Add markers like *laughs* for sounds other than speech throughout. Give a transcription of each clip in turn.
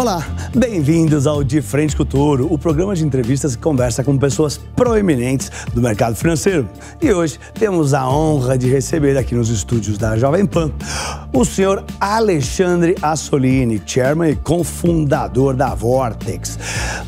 Olá, Bem-vindos ao De Frente Touro, o programa de entrevistas que conversa com pessoas proeminentes do mercado financeiro. E hoje temos a honra de receber aqui nos estúdios da Jovem Pan o senhor Alexandre Assolini, chairman e cofundador da Vortex.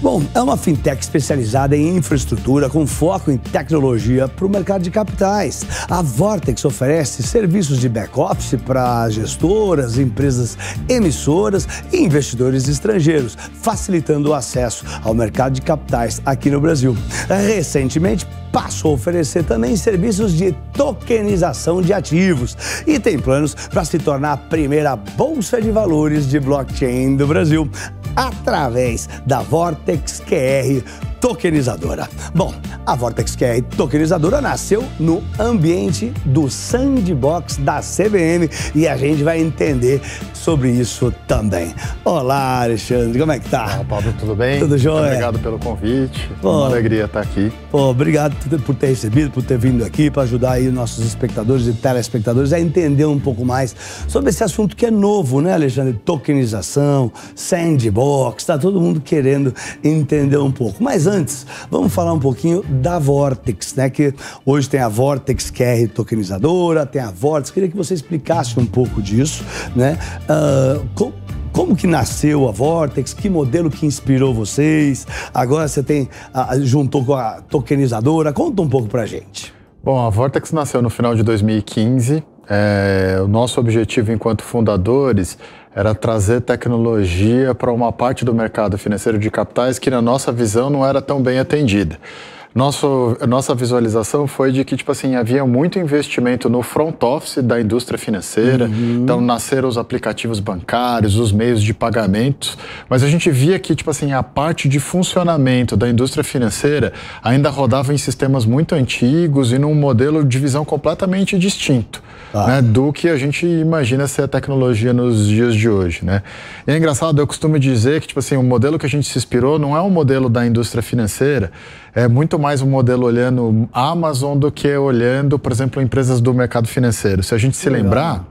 Bom, é uma fintech especializada em infraestrutura com foco em tecnologia para o mercado de capitais. A Vortex oferece serviços de back-office para gestoras, empresas emissoras e investidores estrangeiros brasileiros, facilitando o acesso ao mercado de capitais aqui no Brasil. Recentemente, passou a oferecer também serviços de tokenização de ativos e tem planos para se tornar a primeira bolsa de valores de blockchain do Brasil através da Vortex QR tokenizadora. Bom, a Vortex QR tokenizadora nasceu no ambiente do sandbox da CVM e a gente vai entender sobre isso também. Olá, Alexandre, como é que tá? Olá, Pablo, tudo bem? Tudo jóia? Obrigado pelo convite. Pô, Uma alegria estar aqui. Pô, obrigado por ter recebido, por ter vindo aqui para ajudar aí nossos espectadores e telespectadores a entender um pouco mais sobre esse assunto que é novo, né, Alexandre? Tokenização, sandbox, tá todo mundo querendo entender um pouco. Mas antes, vamos falar um pouquinho da Vortex, né? Que hoje tem a Vortex QR tokenizadora, tem a Vortex. Queria que você explicasse um pouco disso, né? Uh, como que nasceu a Vortex? Que modelo que inspirou vocês? Agora você tem a, juntou com a tokenizadora. Conta um pouco pra gente. Bom, a Vortex nasceu no final de 2015. É, o nosso objetivo enquanto fundadores era trazer tecnologia para uma parte do mercado financeiro de capitais que, na nossa visão, não era tão bem atendida. Nosso, nossa visualização foi de que, tipo assim, havia muito investimento no front office da indústria financeira, uhum. então nasceram os aplicativos bancários, os meios de pagamento, mas a gente via que, tipo assim, a parte de funcionamento da indústria financeira ainda rodava em sistemas muito antigos e num modelo de visão completamente distinto. Ah. Né, do que a gente imagina ser a tecnologia nos dias de hoje, né? E é engraçado, eu costumo dizer que tipo assim, o modelo que a gente se inspirou não é um modelo da indústria financeira, é muito mais um modelo olhando Amazon do que olhando, por exemplo, empresas do mercado financeiro. Se a gente se Legal. lembrar,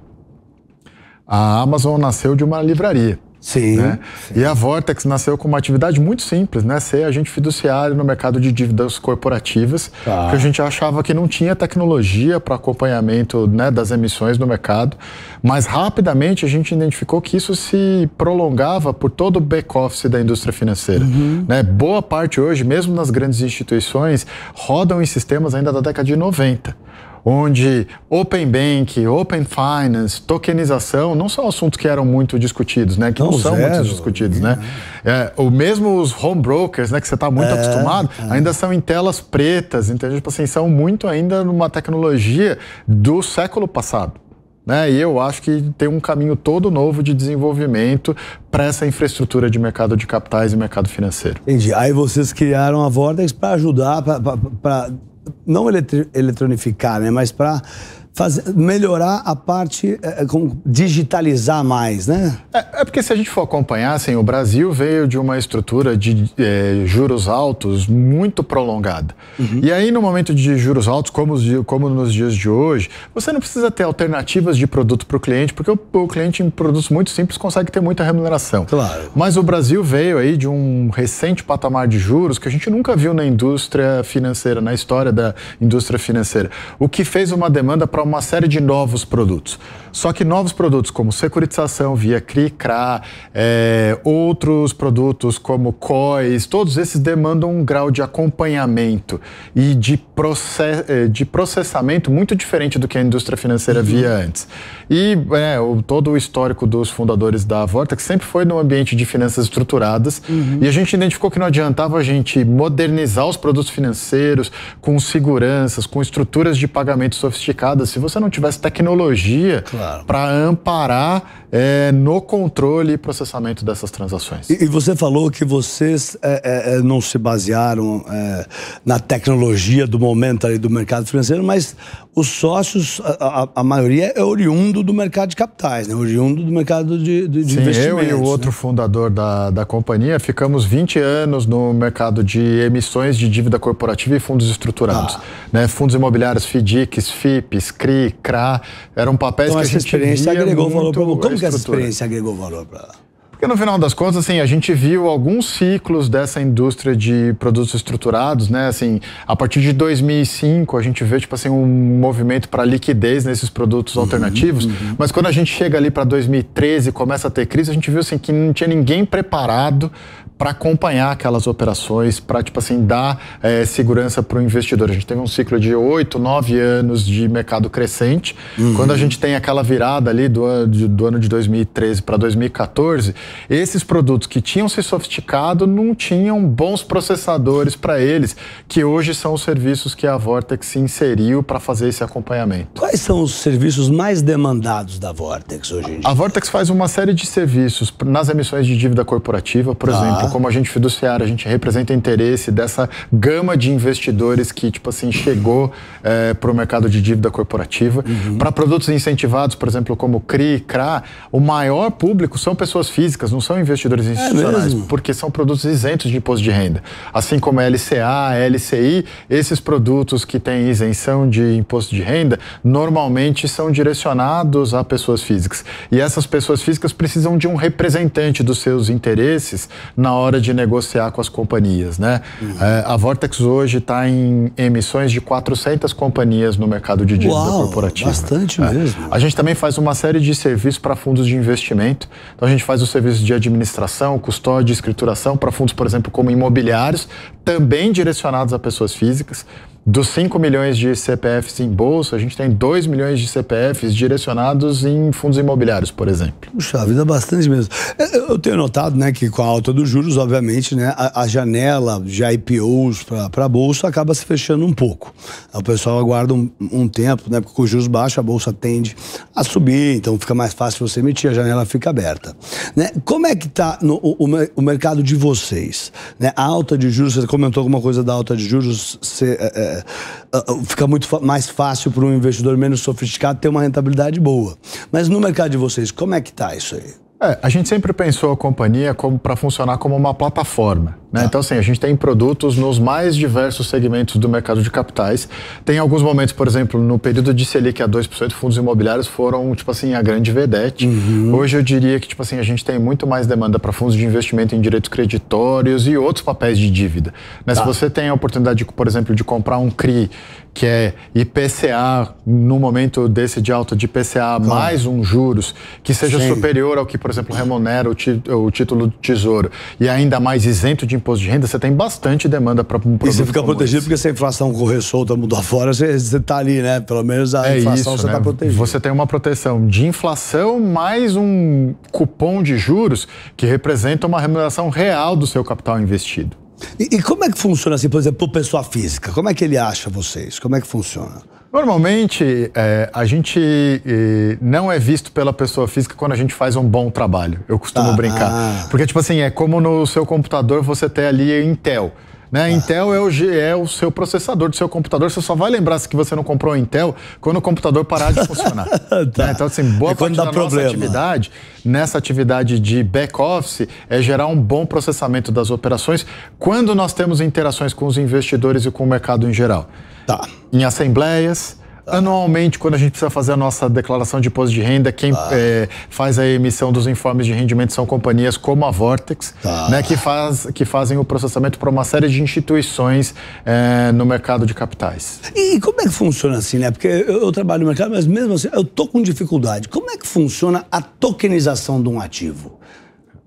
a Amazon nasceu de uma livraria. Sim, né? sim, E a Vortex nasceu com uma atividade muito simples, né? Ser agente fiduciário no mercado de dívidas corporativas, tá. que a gente achava que não tinha tecnologia para acompanhamento né, das emissões no mercado, mas rapidamente a gente identificou que isso se prolongava por todo o back-office da indústria financeira. Uhum. Né? Boa parte hoje, mesmo nas grandes instituições, rodam em sistemas ainda da década de 90 onde Open Bank, Open Finance, tokenização não são assuntos que eram muito discutidos, né? Que não, não são zero. muito discutidos, é. né? Uhum. É, o mesmo os home brokers, né? Que você está muito é, acostumado, é. ainda são em telas pretas, entendeu? Tipo assim, são muito ainda numa tecnologia do século passado. Né? E eu acho que tem um caminho todo novo de desenvolvimento para essa infraestrutura de mercado de capitais e mercado financeiro. Entendi. Aí vocês criaram a Vortex para ajudar, para não eletri, eletronificar, né? Mas para fazer, melhorar a parte, é, é digitalizar mais, né? É, é, porque se a gente for acompanhar, assim, o Brasil veio de uma estrutura de é, juros altos muito prolongada. Uhum. E aí, no momento de juros altos, como, como nos dias de hoje, você não precisa ter alternativas de produto para o cliente, porque o, o, cliente em produtos muito simples consegue ter muita remuneração. Claro. Mas o Brasil veio aí de um recente patamar de juros que a gente nunca viu na indústria financeira, na história da indústria financeira, o que fez uma demanda para para uma série de novos produtos. Só que novos produtos como securitização via CRI, CRA, é, outros produtos como COIs, todos esses demandam um grau de acompanhamento e de, process, é, de processamento muito diferente do que a indústria financeira uhum. via antes. E é, o, todo o histórico dos fundadores da Vortex sempre foi no ambiente de finanças estruturadas uhum. e a gente identificou que não adiantava a gente modernizar os produtos financeiros com seguranças, com estruturas de pagamento sofisticadas, se você não tivesse tecnologia claro claro. para amparar é, no controle e processamento dessas transações. E, e você falou que vocês é, é, é não se basearam é, na tecnologia do momento ali do mercado financeiro, mas os sócios, a, a, a maioria é oriundo do mercado de capitais, né? oriundo do mercado de, de, de Sim, investimentos. Eu e o né? outro fundador da, da companhia ficamos 20 anos no mercado de emissões de dívida corporativa e fundos estruturados. Ah. Né? Fundos imobiliários, FDICs, FIPs, CRI, CRA, eram papéis então, que essa experiência agregou valor para Como que essa experiência agregou valor para ela? Porque no final das contas, assim, a gente viu alguns ciclos dessa indústria de produtos estruturados, né? Assim, a partir de 2005 a gente vê tipo assim um movimento para liquidez nesses produtos uhum, alternativos, uhum. mas quando a gente chega ali para 2013 e começa a ter crise, a gente viu assim que não tinha ninguém preparado para acompanhar aquelas operações, para tipo assim dar é, segurança para o investidor. A gente teve um ciclo de 8, 9 anos de mercado crescente. Uhum. Quando a gente tem aquela virada ali do, ano de, do ano de 2013 para 2014, esses produtos que tinham se sofisticado não tinham bons processadores para eles, que hoje são os serviços que a Vortex se inseriu para fazer esse acompanhamento. Quais são os serviços mais demandados da Vortex hoje em dia? A Vortex faz uma série de serviços nas emissões de dívida corporativa, por ah. exemplo como agente fiduciário, a gente representa o interesse dessa gama de investidores que, tipo assim, chegou é, eh, para o mercado de dívida corporativa. Uhum. Para produtos incentivados, por exemplo, como CRI, CRA, o maior público são pessoas físicas, não são investidores é institucionais, é porque são produtos isentos de imposto de renda. Assim como LCA, LCI, esses produtos que têm isenção de imposto de renda normalmente são direcionados a pessoas físicas. E essas pessoas físicas precisam de um representante dos seus interesses na hora hora de negociar com as companhias. Né? Uhum. É, a Vortex hoje está em emissões de 400 companhias no mercado de dívida Uau, corporativa. Bastante é. mesmo. A gente também faz uma série de serviços para fundos de investimento. Então a gente faz o serviço de administração, custódia, escrituração para fundos, por exemplo, como imobiliários, também direcionados a pessoas físicas. Dos 5 milhões de CPFs em bolsa, a gente tem 2 milhões de CPFs direcionados em fundos imobiliários, por exemplo. Puxa vida, é bastante mesmo. É, eu tenho notado né, que com a alta dos juros, obviamente, né, a, a janela de IPOs para a bolsa acaba se fechando um pouco. O pessoal aguarda um, um tempo, né, porque com os juros baixos a bolsa tende a subir, então fica mais fácil você emitir, a janela fica aberta. Né? Como é que está o, o, mercado de vocês? Né? A alta de juros, você comentou alguma coisa da alta de juros? Você, é, é é, é, fica muito mais fácil para um investidor menos sofisticado ter uma rentabilidade boa. Mas no mercado de vocês, como é que está isso aí? É, a gente sempre pensou a companhia como para funcionar como uma plataforma. Né? Tá. Então, assim, a gente tem produtos nos mais diversos segmentos do mercado de capitais. Tem alguns momentos, por exemplo, no período de Selic a 2%, fundos imobiliários foram, tipo assim, a grande vedete. Uhum. Hoje eu diria que, tipo assim, a gente tem muito mais demanda para fundos de investimento em direitos creditórios e outros papéis de dívida. Mas tá. se você tem a oportunidade, de, por exemplo, de comprar um CRI, que é IPCA, no momento desse de alta de IPCA, mais um juros, que seja Sim. superior ao que, por exemplo, remunera o, o título do Tesouro e ainda mais isento de imposto de renda, você tem bastante demanda para um produto. E você fica protegido esse. porque se a inflação correr solta, mundo afora, você está ali, né? Pelo menos a é inflação isso, você está né? protegido. Você tem uma proteção de inflação mais um cupom de juros que representa uma remuneração real do seu capital investido. E, e, como é que funciona assim, por exemplo, para pessoa física? Como é que ele acha vocês? Como é que funciona? Normalmente, é, a gente é, não é visto pela pessoa física quando a gente faz um bom trabalho. Eu costumo ah, brincar. Ah. Porque, tipo assim, é como no seu computador você ter ali Intel. Né? Ah. Intel é o, é o seu processador do seu computador. Você só vai lembrar que você não comprou Intel quando o computador parar de funcionar. *laughs* Né? tá. né? Então, assim, boa e parte da problema. nossa atividade, nessa atividade de back-office, é gerar um bom processamento das operações quando nós temos interações com os investidores e com o mercado em geral. Tá. Em assembleias, Tá. Anualmente, quando a gente precisa fazer a nossa declaração de imposto de renda, quem tá. é, faz a emissão dos informes de rendimento são companhias como a Vortex, tá. né, que, faz, que fazem o processamento para uma série de instituições é, no mercado de capitais. E como é que funciona assim, né? Porque eu, eu trabalho no mercado, mas mesmo assim eu estou com dificuldade. Como é que funciona a tokenização de um ativo?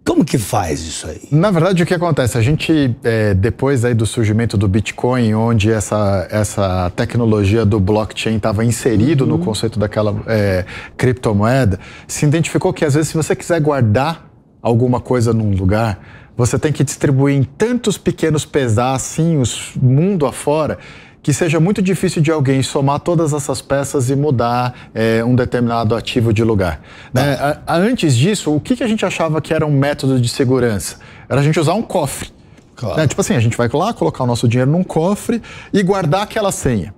Como que faz isso aí? Na verdade, o que acontece? A gente, é, depois aí do surgimento do Bitcoin, onde essa, essa tecnologia do blockchain estava inserido uhum. no conceito daquela é, criptomoeda, se identificou que às vezes se você quiser guardar alguma coisa num lugar, você tem que distribuir em tantos pequenos pedacinhos mundo afora que seja muito difícil de alguém somar todas essas peças e mudar é, um determinado ativo de lugar. Né? Tá. A, a, antes disso, o que, que a gente achava que era um método de segurança? Era a gente usar um cofre. Claro. Né? Tipo assim, a gente vai lá colocar o nosso dinheiro num cofre e guardar aquela senha.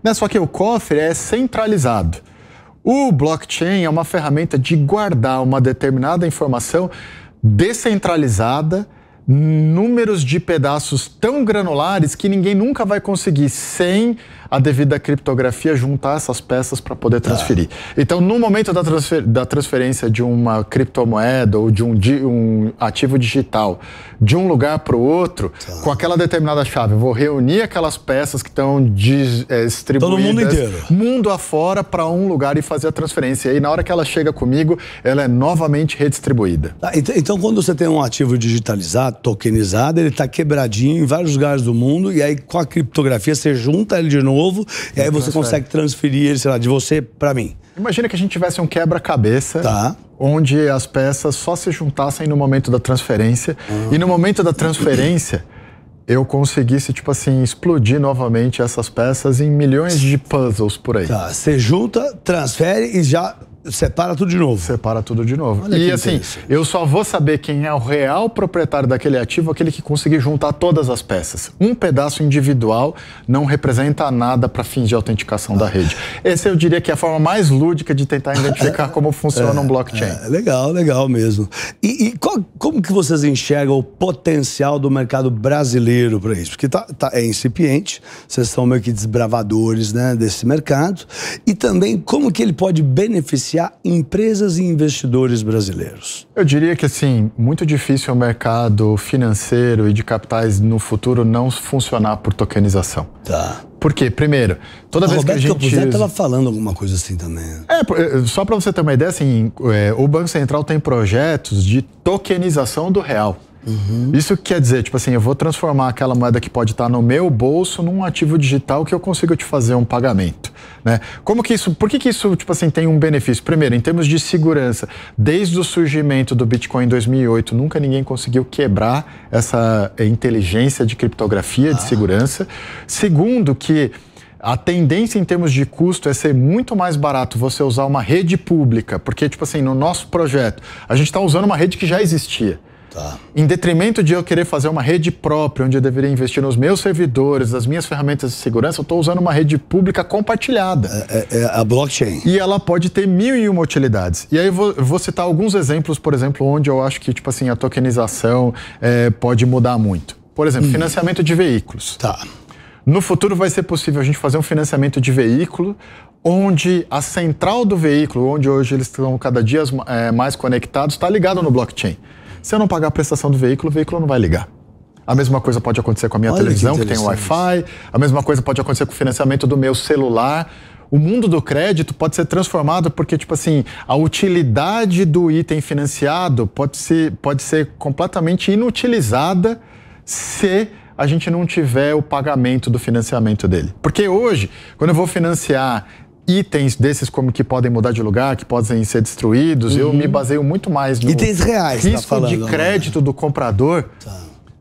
Né? Só que o cofre é centralizado. O blockchain é uma ferramenta de guardar uma determinada informação descentralizada números de pedaços tão granulares que ninguém nunca vai conseguir sem a devida criptografia, juntar essas peças para poder tá. transferir. Então, no momento da, transfer, da, transferência de uma criptomoeda ou de um, um ativo digital de um lugar para o outro, tá. com aquela determinada chave, vou reunir aquelas peças que estão é, distribuídas mundo, inteiro. mundo afora para um lugar e fazer a transferência. E aí, na hora que ela chega comigo, ela é novamente redistribuída. Tá, então, então, quando você tem um ativo digitalizado, tokenizado, ele está quebradinho em vários lugares do mundo e aí com a criptografia você junta ele de novo novo, e aí você consegue transferir ele, sei lá, de você para mim. Imagina que a gente tivesse um quebra-cabeça. Tá. Onde as peças só se juntassem no momento da transferência. Ah. E no momento da transferência, eu conseguisse, tipo assim, explodir novamente essas peças em milhões de puzzles por aí. Tá, você junta, transfere e já Separa tudo de novo. Separa tudo de novo. Olha e assim, eu só vou saber quem é o real proprietário daquele ativo, aquele que conseguir juntar todas as peças. Um pedaço individual não representa nada para fins de autenticação ah. da rede. Essa eu diria que é a forma mais lúdica de tentar identificar como funciona *laughs* é, um blockchain. É, legal, legal mesmo. E, e qual, como que vocês enxergam o potencial do mercado brasileiro para isso? Porque tá, tá, é incipiente, vocês são meio que desbravadores né, desse mercado. E também como que ele pode beneficiar beneficiar empresas e investidores brasileiros? Eu diria que, assim, muito difícil o mercado financeiro e de capitais no futuro não funcionar por tokenização. Tá. Por quê? Primeiro, toda o vez Roberto que a gente... Roberto estava falando alguma coisa assim também. É, eh, só para você ter uma ideia, assim, eh, o Banco Central tem projetos de tokenização do real. Uhum. Isso quer dizer, tipo assim, eu vou transformar aquela moeda que pode estar no meu bolso num ativo digital que eu consigo te fazer um pagamento. Né? Como que isso, por que, que isso, tipo assim, tem um benefício? Primeiro, em termos de segurança, desde o surgimento do Bitcoin em 2008, nunca ninguém conseguiu quebrar essa inteligência de criptografia, ah. de segurança. Segundo, que a tendência em termos de custo é ser muito mais barato você usar uma rede pública, porque, tipo assim, no nosso projeto, a gente está usando uma rede que já existia. Tá. Em detrimento de eu querer fazer uma rede própria, onde eu deveria investir nos meus servidores, nas minhas ferramentas de segurança, eu estou usando uma rede pública compartilhada. É, é, é, a blockchain. E ela pode ter mil e uma utilidades. E aí eu vou, eu vou citar alguns exemplos, por exemplo, onde eu acho que tipo assim, a tokenização é, pode mudar muito. Por exemplo, hum. financiamento de veículos. Tá. No futuro vai ser possível a gente fazer um financiamento de veículo onde a central do veículo, onde hoje eles estão cada dia é, mais conectados, está ligado no blockchain. Se eu não pagar a prestação do veículo, o veículo não vai ligar. A mesma coisa pode acontecer com a minha Olha televisão, que, que tem Wi-Fi. A mesma coisa pode acontecer com o financiamento do meu celular. O mundo do crédito pode ser transformado porque, tipo assim, a utilidade do item financiado pode ser, pode ser completamente inutilizada se a gente não tiver o pagamento do financiamento dele. Porque hoje, quando eu vou financiar itens desses como que podem mudar de lugar, que podem ser destruídos. Uhum. Eu me uhum. baseio muito mais no itens reais, tá risco tá falando, de né? crédito né? do comprador tá.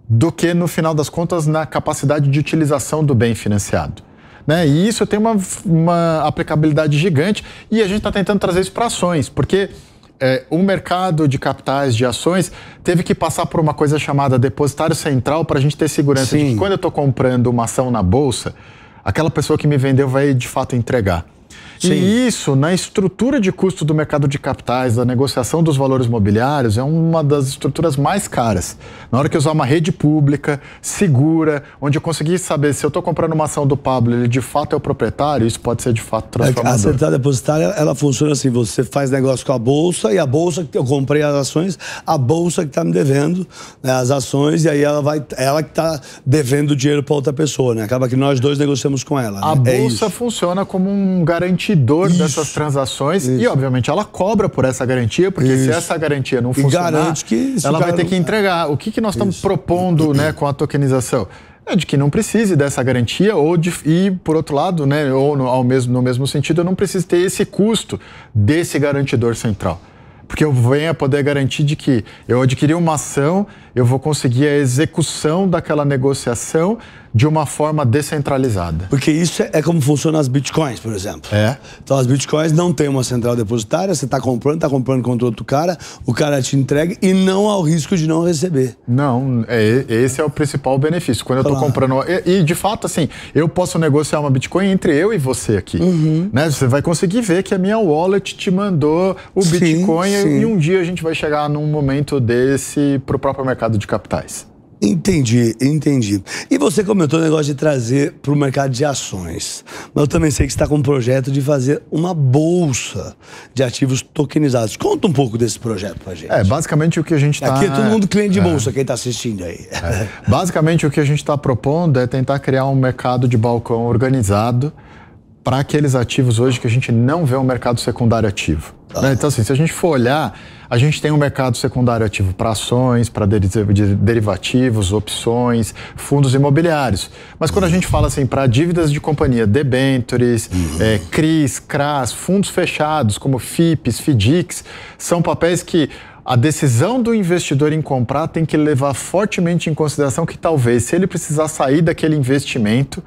do que, no final das contas, na capacidade de utilização do bem financiado. Né? E isso tem uma, uma aplicabilidade gigante e a gente está tentando trazer isso para ações, porque é, o mercado de capitais, de ações, teve que passar por uma coisa chamada depositário central para a gente ter segurança Sim. de que quando eu estou comprando uma ação na bolsa, aquela pessoa que me vendeu vai de fato entregar. Sim. E isso, na estrutura de custo do mercado de capitais, da negociação dos valores mobiliários, é uma das estruturas mais caras. Na hora que eu usar uma rede pública, segura, onde eu conseguir saber se eu estou comprando uma ação do Pablo, ele de fato é o proprietário, isso pode ser de fato é transformador. A central depositária, ela funciona assim, você faz negócio com a bolsa e a bolsa que eu comprei as ações, a bolsa que está me devendo né, as ações e aí ela vai, ela que está devendo dinheiro para outra pessoa, né? Acaba que nós dois negociamos com ela. A né? É bolsa é funciona como um garante garantidor Isso. dessas transações Isso. e, obviamente, ela cobra por essa garantia, porque Isso. se essa garantia não funcionar, ela vai ter que é. entregar. O que, que nós estamos propondo né, com a tokenização? É de que não precise dessa garantia ou de, e por outro lado, né, ou no, ao mesmo, no mesmo sentido, eu não preciso ter esse custo desse garantidor central porque eu venho a poder garantir de que eu adquiri uma ação eu vou conseguir a execução daquela negociação de uma forma descentralizada. Porque isso é, é como funciona as bitcoins, por exemplo. É. Então as bitcoins não tem uma central depositária, você está comprando, está comprando contra outro cara, o cara te entrega e não há o risco de não receber. Não, é, esse é o principal benefício. Quando eu estou comprando. E, e, de fato, assim, eu posso negociar uma bitcoin entre eu e você aqui. Uhum. Né? Você vai conseguir ver que a minha wallet te mandou o sim, bitcoin sim. e um dia a gente vai chegar num momento desse para o próprio mercado mercado de capitais. Entendi, entendi. E você comentou o negócio de trazer para o mercado de ações. Mas eu também sei que está com um projeto de fazer uma bolsa de ativos tokenizados. Conta um pouco desse projeto para gente. É, basicamente o que a gente está... Aqui é todo mundo cliente de é. bolsa, é. quem está assistindo aí. É. Basicamente o que a gente está propondo é tentar criar um mercado de balcão organizado para aqueles ativos hoje que a gente não vê um mercado secundário ativo. Né? Então, assim, se a gente for olhar, a gente tem um mercado secundário ativo para ações, para derivativos, opções, fundos imobiliários. Mas quando a gente fala assim para dívidas de companhia, debentures, uhum. é, CRIs, CRAS, fundos fechados como FIPs, FDICs, são papéis que a decisão do investidor em comprar tem que levar fortemente em consideração que talvez, se ele precisar sair daquele investimento,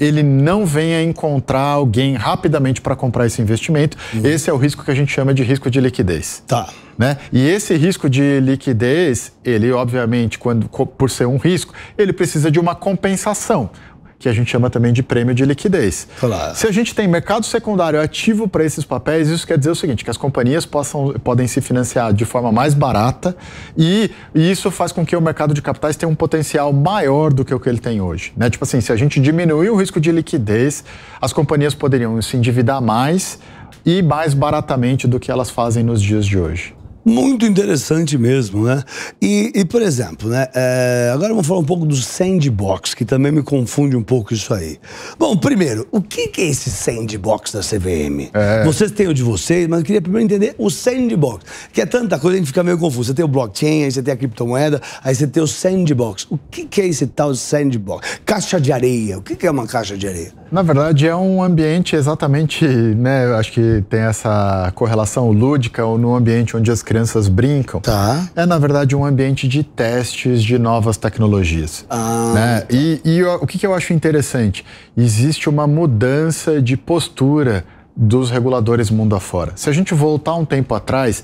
ele não venha encontrar alguém rapidamente para comprar esse investimento. Uhum. Esse é o risco que a gente chama de risco de liquidez. Tá. Né? E esse risco de liquidez, ele obviamente, quando, por ser um risco, ele precisa de uma compensação que a gente chama também de prêmio de liquidez. Claro. Se a gente tem mercado secundário ativo para esses papéis, isso quer dizer o seguinte, que as companhias possam, podem se financiar de forma mais barata e, e isso faz com que o mercado de capitais tenha um potencial maior do que o que ele tem hoje. Né? Tipo assim, se a gente diminuir o risco de liquidez, as companhias poderiam se endividar mais, e mais baratamente do que elas fazem nos dias de hoje. Muito interessante mesmo, né? E, e por exemplo, né? É, agora vamos falar um pouco do sandbox, que também me confunde um pouco isso aí. Bom, primeiro, o que, é esse sandbox da CVM? É. Vocês têm o de vocês, mas eu queria primeiro entender o sandbox, que é tanta coisa, a gente fica meio confuso. Você tem o blockchain, aí você tem a criptomoeda, aí você tem o sandbox. O que, é esse tal sandbox? Caixa de areia. O que, que é uma caixa de areia? Na verdade, é um ambiente exatamente, né? Acho que tem essa correlação lúdica ou num ambiente onde as crianças brincam, tá. é na verdade um ambiente de testes de novas tecnologias. Ah, né? Tá. E, e o, o que, que eu acho interessante? Existe uma mudança de postura dos reguladores mundo afora. Se a gente voltar um tempo atrás,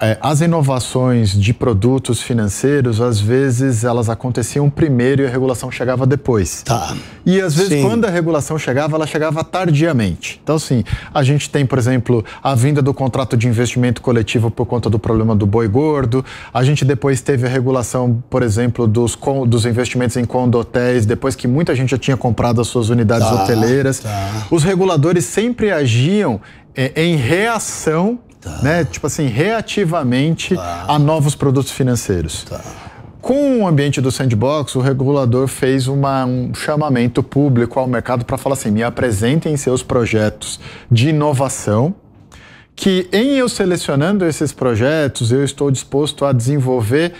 é, as inovações de produtos financeiros, às vezes elas aconteciam primeiro e a regulação chegava depois. Tá. E às vezes Sim. quando a regulação chegava, ela chegava tardiamente. Então assim, a gente tem, por exemplo, a vinda do contrato de investimento coletivo por conta do problema do boi gordo. A gente depois teve a regulação, por exemplo, dos, dos investimentos em condotéis, depois que muita gente já tinha comprado as suas unidades tá, hoteleiras. Tá. Os reguladores sempre agiam é, em reação tá. né? Tipo assim, reativamente tá. a novos produtos financeiros. Tá. Com o ambiente do sandbox, o regulador fez uma, um chamamento público ao mercado para falar assim: me apresentem seus projetos de inovação, que em eu selecionando esses projetos, eu estou disposto a desenvolver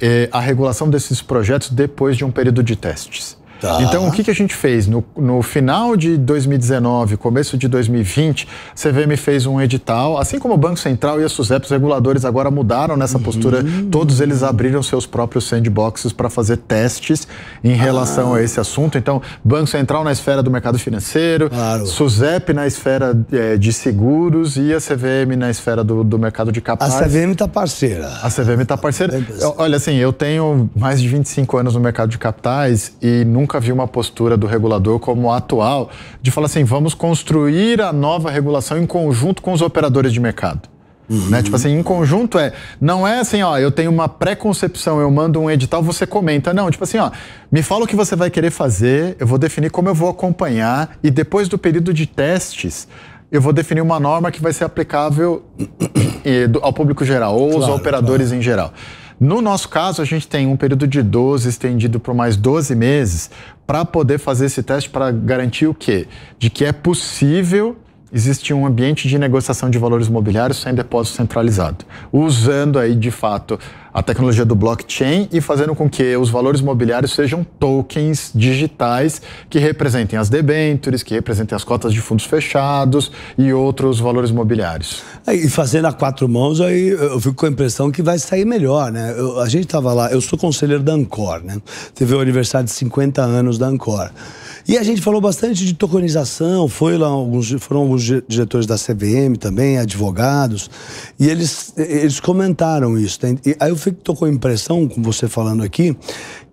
eh, a regulação desses projetos depois de um período de testes. Tá. Então, o que, que a gente fez? No, no, final de 2019, começo de 2020, a CVM fez um edital, assim como o Banco Central e a SUSEP, os reguladores agora mudaram nessa uhum. postura, todos eles abriram seus próprios sandboxes para fazer testes em relação ah. a esse assunto. Então, Banco Central na esfera do mercado financeiro, claro. SUSEP na esfera é, de seguros e a CVM na esfera do, do mercado de capitais. A CVM está parceira. A CVM está parceira. Olha, assim, eu tenho mais de 25 anos no mercado de capitais e nunca nunca vi uma postura do regulador como a atual, de falar assim, vamos construir a nova regulação em conjunto com os operadores de mercado. Uhum. Né? Tipo assim, em conjunto é. Não é assim, ó, eu tenho uma pré-concepção, eu mando um edital, você comenta. Não, tipo assim, ó, me fala o que você vai querer fazer, eu vou definir como eu vou acompanhar e depois do período de testes, eu vou definir uma norma que vai ser aplicável *coughs* ao público geral ou claro, aos operadores claro. em geral. No nosso caso, a gente tem um período de 12 estendido por mais 12 meses para poder fazer esse teste para garantir o quê? De que é possível existe um ambiente de negociação de valores imobiliários sem depósito centralizado, usando aí de fato a tecnologia do blockchain e fazendo com que os valores imobiliários sejam tokens digitais que representem as debêntures, que representem as cotas de fundos fechados e outros valores imobiliários. É, e fazendo a quatro mãos, aí eu fico com a impressão que vai sair melhor, né? Eu, a gente estava lá, eu sou conselheiro da Ancor, né? Teve o aniversário de 50 anos da Ancor. E a gente falou bastante de tokenização, foi lá alguns, foram alguns diretores da CVM também, advogados, e eles, eles comentaram isso. aí eu fico tô com a impressão, com você falando aqui,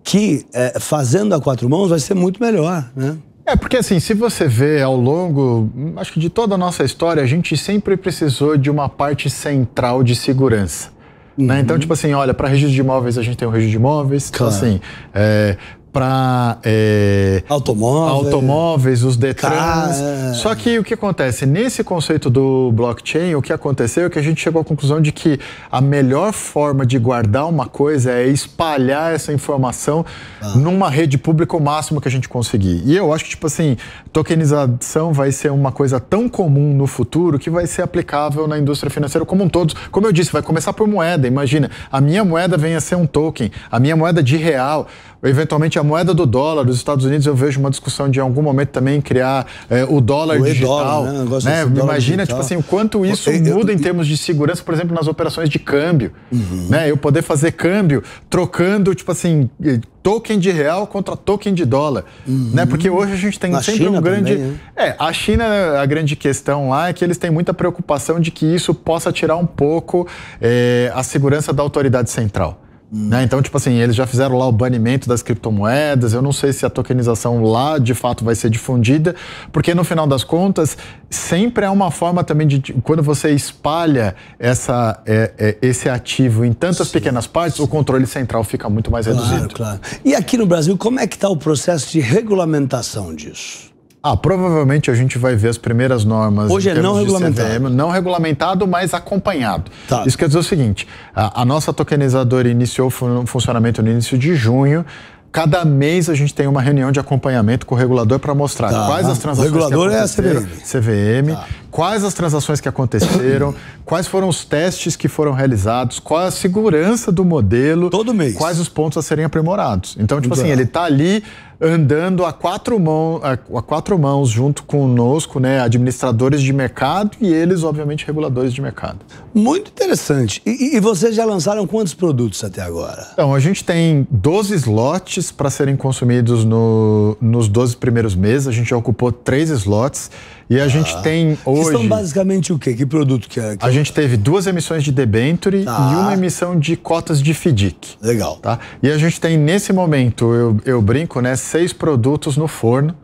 que é, fazendo a quatro mãos vai ser muito melhor, né? É, porque assim, se você vê ao longo, acho que de toda a nossa história, a gente sempre precisou de uma parte central de segurança. Uhum. Né? Então, uhum. tipo assim, olha, para registro de imóveis a gente tem o registro de imóveis. Então, claro. Então, assim, é, para é, automóveis, automóveis, os detrans. É. Só que o que acontece nesse conceito do blockchain, o que aconteceu é que a gente chegou à conclusão de que a melhor forma de guardar uma coisa é espalhar essa informação ah. numa rede pública o máximo que a gente conseguir. E eu acho que tipo assim, tokenização vai ser uma coisa tão comum no futuro que vai ser aplicável na indústria financeira como um todo. Como eu disse, vai começar por moeda. Imagina, a minha moeda venha a ser um token, a minha moeda de real eventualmente a moeda do dólar. dos Estados Unidos, eu vejo uma discussão de em algum momento também criar é, o dólar o digital. Né? Né? Imagina, digital. tipo assim, o quanto isso eu, eu, muda eu, em termos de segurança, por exemplo, nas operações de câmbio. Uhum. Né? Eu poder fazer câmbio trocando, tipo assim, eh, token de real contra token de dólar, uhum. né? Porque hoje a gente tem Na sempre China um grande, também, né? é, a China a grande questão lá é que eles têm muita preocupação de que isso possa tirar um pouco é, a segurança da autoridade central. Né? Então, tipo assim, eles já fizeram lá o banimento das criptomoedas. Eu não sei se a tokenização lá de fato vai ser difundida, porque no final das contas, sempre é uma forma também de. Quando você espalha essa, é, é, esse ativo em tantas Sim. pequenas partes, o controle central fica muito mais claro, reduzido. Claro. E aqui no Brasil, como é que está o processo de regulamentação disso? Ah, provavelmente a gente vai ver as primeiras normas. Hoje é não regulamentado. CVM, não regulamentado, mas acompanhado. Tá. Isso quer dizer o seguinte: a, a nossa tokenizadora iniciou o fun funcionamento no início de junho. Cada mês a gente tem uma reunião de acompanhamento com o regulador para mostrar tá. quais as transações. O regulador é a CVM. CVM tá. Quais as transações que aconteceram, *coughs* quais foram os testes que foram realizados, qual a segurança do modelo. Todo mês. Quais os pontos a serem aprimorados. Então, tipo Muito assim, legal. É. ele está ali andando a quatro, mão, a, quatro mãos junto conosco, né, administradores de mercado e eles, obviamente, reguladores de mercado. Muito interessante. E, e vocês já lançaram quantos produtos até agora? Então, a gente tem 12 slots para serem consumidos no, nos 12 primeiros meses. A gente já ocupou três slots. E a ah, gente tem hoje. Que são basicamente o quê? Que produto que é? Que... A gente teve duas emissões de debenture tá. e uma emissão de cotas de FDIC. Legal. Tá? E a gente tem, nesse momento, eu, eu brinco, né? seis produtos no forno,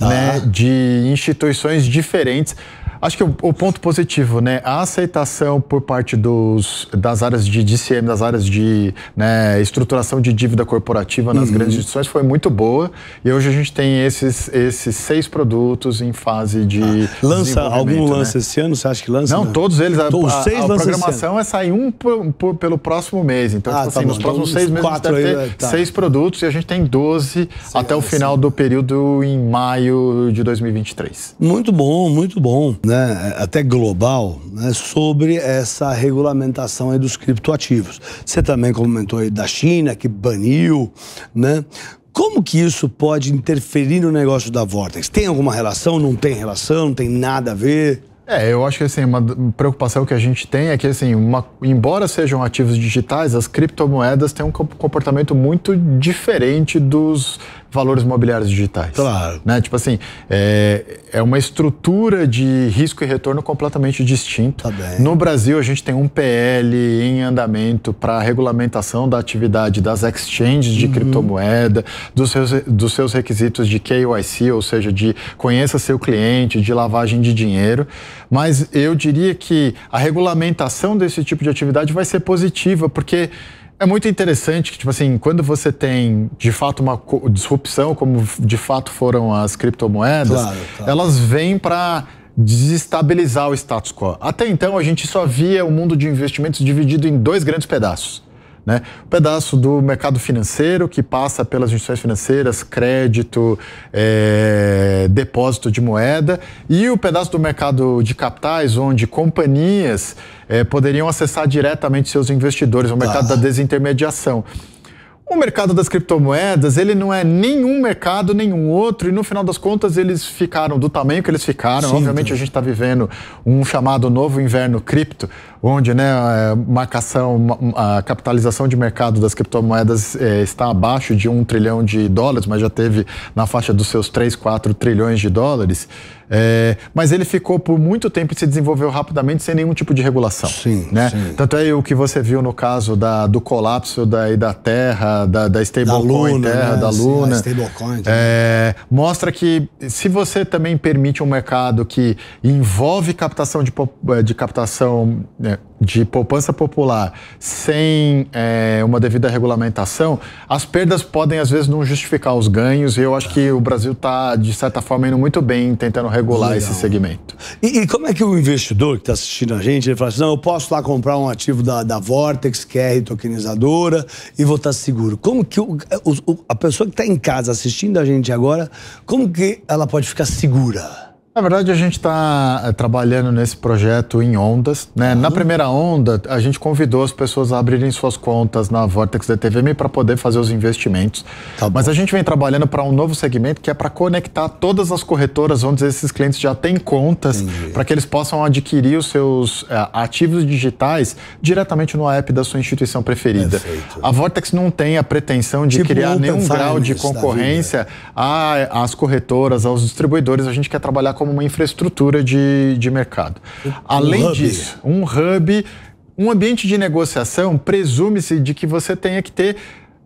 ah. né, de instituições diferentes Acho que o, o, ponto positivo, né, a aceitação por parte dos, das áreas de DCM, das áreas de né, estruturação de dívida corporativa nas uhum. grandes instituições foi muito boa. E hoje a gente tem esses, esses seis produtos em fase de ah, lança algum né? lance esse ano. Você acha que lança? Não, não? todos eles. A, todos então, seis a, a programação é sair um por, por, pelo próximo mês. Então, ah, tipo tá assim, bom. nos próximos então, seis meses quatro deve aí, ter tá. seis produtos e a gente tem 12 até o final sim. do período em maio de 2023. Muito bom, muito bom né, até global, né, sobre essa regulamentação dos criptoativos. Você também comentou aí da China, que baniu, né? Como que isso pode interferir no negócio da Vortex? Tem alguma relação? Não tem relação? Não tem nada a ver? É, eu acho que assim, uma preocupação que a gente tem é que, assim, uma, embora sejam ativos digitais, as criptomoedas têm um comportamento muito diferente dos valores mobiliários digitais. Claro. Né? Tipo assim, é, é uma estrutura de risco e retorno completamente distinta. Tá no Brasil, a gente tem um PL em andamento para regulamentação da atividade das exchanges de uhum. criptomoeda, dos seus, dos seus requisitos de KYC, ou seja, de conheça seu cliente, de lavagem de dinheiro. Mas eu diria que a regulamentação desse tipo de atividade vai ser positiva, porque é muito interessante que, tipo assim, quando você tem de fato uma disrupção, como de fato foram as criptomoedas, claro, claro. elas vêm para desestabilizar o status quo. Até então, a gente só via o mundo de investimentos dividido em dois grandes pedaços. Né? pedaço do mercado financeiro que passa pelas instituições financeiras, crédito, é, depósito de moeda, e o pedaço do mercado de capitais, onde companhias é, poderiam acessar diretamente seus investidores, o mercado ah. da desintermediação. O mercado das criptomoedas, ele não é nenhum mercado, nenhum outro, e no final das contas eles ficaram do tamanho que eles ficaram. Sim, Obviamente então. a gente está vivendo um chamado novo inverno cripto, onde né, a marcação, a capitalização de mercado das criptomoedas é, está abaixo de um trilhão de dólares, mas já teve na faixa dos seus 3, 4 trilhões de dólares. É, mas ele ficou por muito tempo e se desenvolveu rapidamente sem nenhum tipo de regulação. Sim, né? sim. Tanto é o que você viu no caso da, do colapso da, da Terra, da, da stablecoin Terra, né? da Luna. Sim, stablecoin, é, né? mostra que se você também permite um mercado que envolve captação de, eh, de captação né, de poupança popular sem é, uma devida regulamentação, as perdas podem às vezes não justificar os ganhos e eu acho que o Brasil está, de certa forma, indo muito bem tentando regular Legal. esse segmento. E, e, como é que o investidor que está assistindo a gente, ele fala assim, não, eu posso lá comprar um ativo da, da Vortex, que é tokenizadora e vou estar tá seguro. Como que o, o, a pessoa que está em casa assistindo a gente agora, como que ela pode ficar segura? Na verdade, a gente está eh, trabalhando nesse projeto em ondas. Né? Uhum. Na primeira onda, a gente convidou as pessoas a abrirem suas contas na Vortex DTVM para poder fazer os investimentos. Tá Mas a gente vem trabalhando para um novo segmento que é para conectar todas as corretoras onde esses clientes já têm contas, para que eles possam adquirir os seus eh, ativos digitais diretamente no app da sua instituição preferida. Perfeito. A Vortex não tem a pretensão de tipo criar nenhum grau de concorrência às corretoras, aos distribuidores. A gente quer trabalhar com como uma infraestrutura de, de mercado. Um Além hub. disso, um hub, um ambiente de negociação, presume-se de que você tenha que ter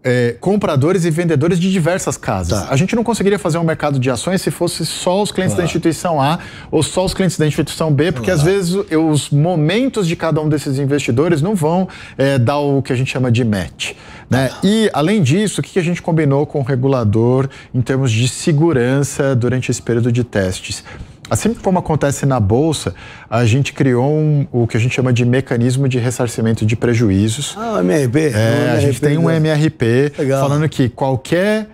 é, compradores e vendedores de diversas casas. Tá. A gente não conseguiria fazer um mercado de ações se fosse só os clientes claro. da instituição A ou só os clientes da instituição B, porque claro. às vezes os momentos de cada um desses investidores não vão é, dar o que a gente chama de match. Né? Tá. E, além disso, o que a gente combinou com o regulador em termos de segurança durante esse período de testes? Assim como acontece na Bolsa, a gente criou um, o que a gente chama de mecanismo de ressarcimento de prejuízos. Ah, MRP. É, MRP, a gente tem um né? MRP legal. falando que qualquer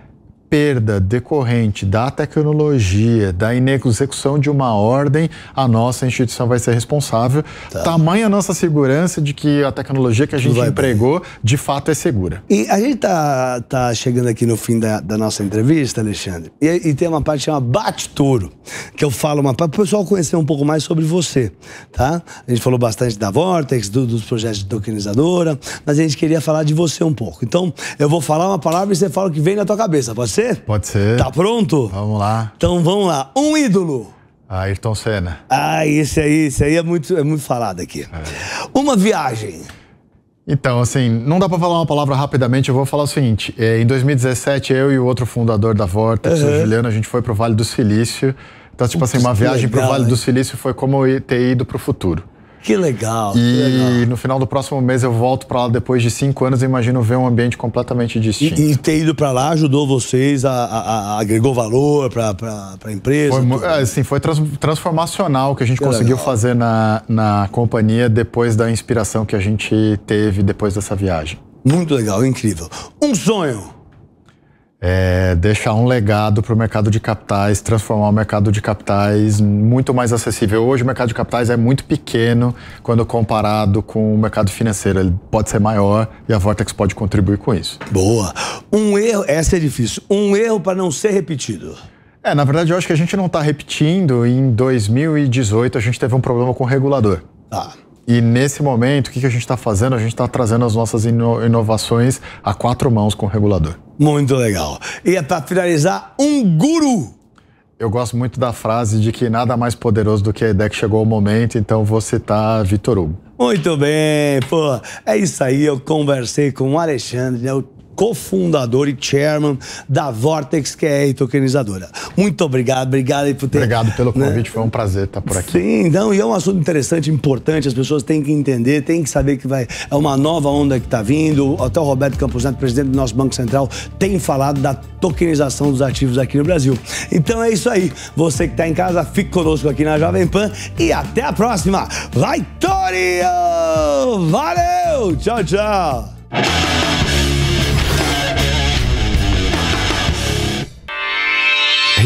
perda decorrente da tecnologia, da inexecução de uma ordem, a nossa instituição vai ser responsável. Tá. Tamanha a nossa segurança de que a tecnologia que a gente vai empregou bem. de fato é segura. E a gente está tá chegando aqui no fim da, da nossa entrevista, Alexandre, e, e, tem uma parte que chama Bate-Touro, que eu falo uma parte para o pessoal conhecer um pouco mais sobre você, tá? A gente falou bastante da Vortex, do, dos projetos de tokenizadora, mas a gente queria falar de você um pouco. Então, eu vou falar uma palavra e você fala o que vem na tua cabeça, pode ser? Pode ser. Tá pronto? Vamos lá. Então vamos lá. Um ídolo. Ah, Ayrton Senna. Ah, esse aí, esse aí é muito, é muito falado aqui. É. Uma viagem. Então, assim, não dá para falar uma palavra rapidamente, eu vou falar o seguinte. É, em 2017, eu e o outro fundador da Vortex, uhum. o Juliano, a gente foi pro Vale do Silício. Então, tipo Ups, assim, uma viagem legal, pro Vale né? do Silício foi como ter ido pro futuro. Que legal. E que legal. no final do próximo mês eu volto para lá depois de cinco anos e imagino ver um ambiente completamente distinto. E, e ter ido para lá ajudou vocês, a, a, a agregou valor para a empresa? Foi, é, assim, foi trans, transformacional o que a gente que conseguiu legal. fazer na, na companhia depois da inspiração que a gente teve depois dessa viagem. Muito legal, incrível. Um sonho é, deixar um legado para o mercado de capitais, transformar o mercado de capitais muito mais acessível. Hoje o mercado de capitais é muito pequeno quando comparado com o mercado financeiro. Ele pode ser maior e a Vortex pode contribuir com isso. Boa. Um erro, essa é difícil. Um erro para não ser repetido. É, na verdade, eu acho que a gente não está repetindo. Em 2018, a gente teve um problema com o regulador. Ah. E nesse momento, o que a gente está fazendo? A gente está trazendo as nossas inovações a quatro mãos com o regulador. Muito legal. E é para finalizar, um guru. Eu gosto muito da frase de que nada mais poderoso do que a ideia que chegou o momento, então vou citar Vitor Hugo. Muito bem, pô. É isso aí, eu conversei com o Alexandre, né, o cofundador e chairman da Vortex, que é a tokenizadora. Muito obrigado, obrigado por ter. Obrigado pelo né? convite, né? foi um prazer estar por aqui. Sim, então e é um assunto interessante, importante, as pessoas têm que entender, têm que saber que vai. É uma nova onda que está vindo. Até o Roberto Campos Neto, presidente do nosso Banco Central, tem falado da tokenização dos ativos aqui no Brasil. Então é isso aí. Você que está em casa, fique conosco aqui na Jovem Pan e até a próxima. Vai, Torio, Valeu! Tchau, tchau!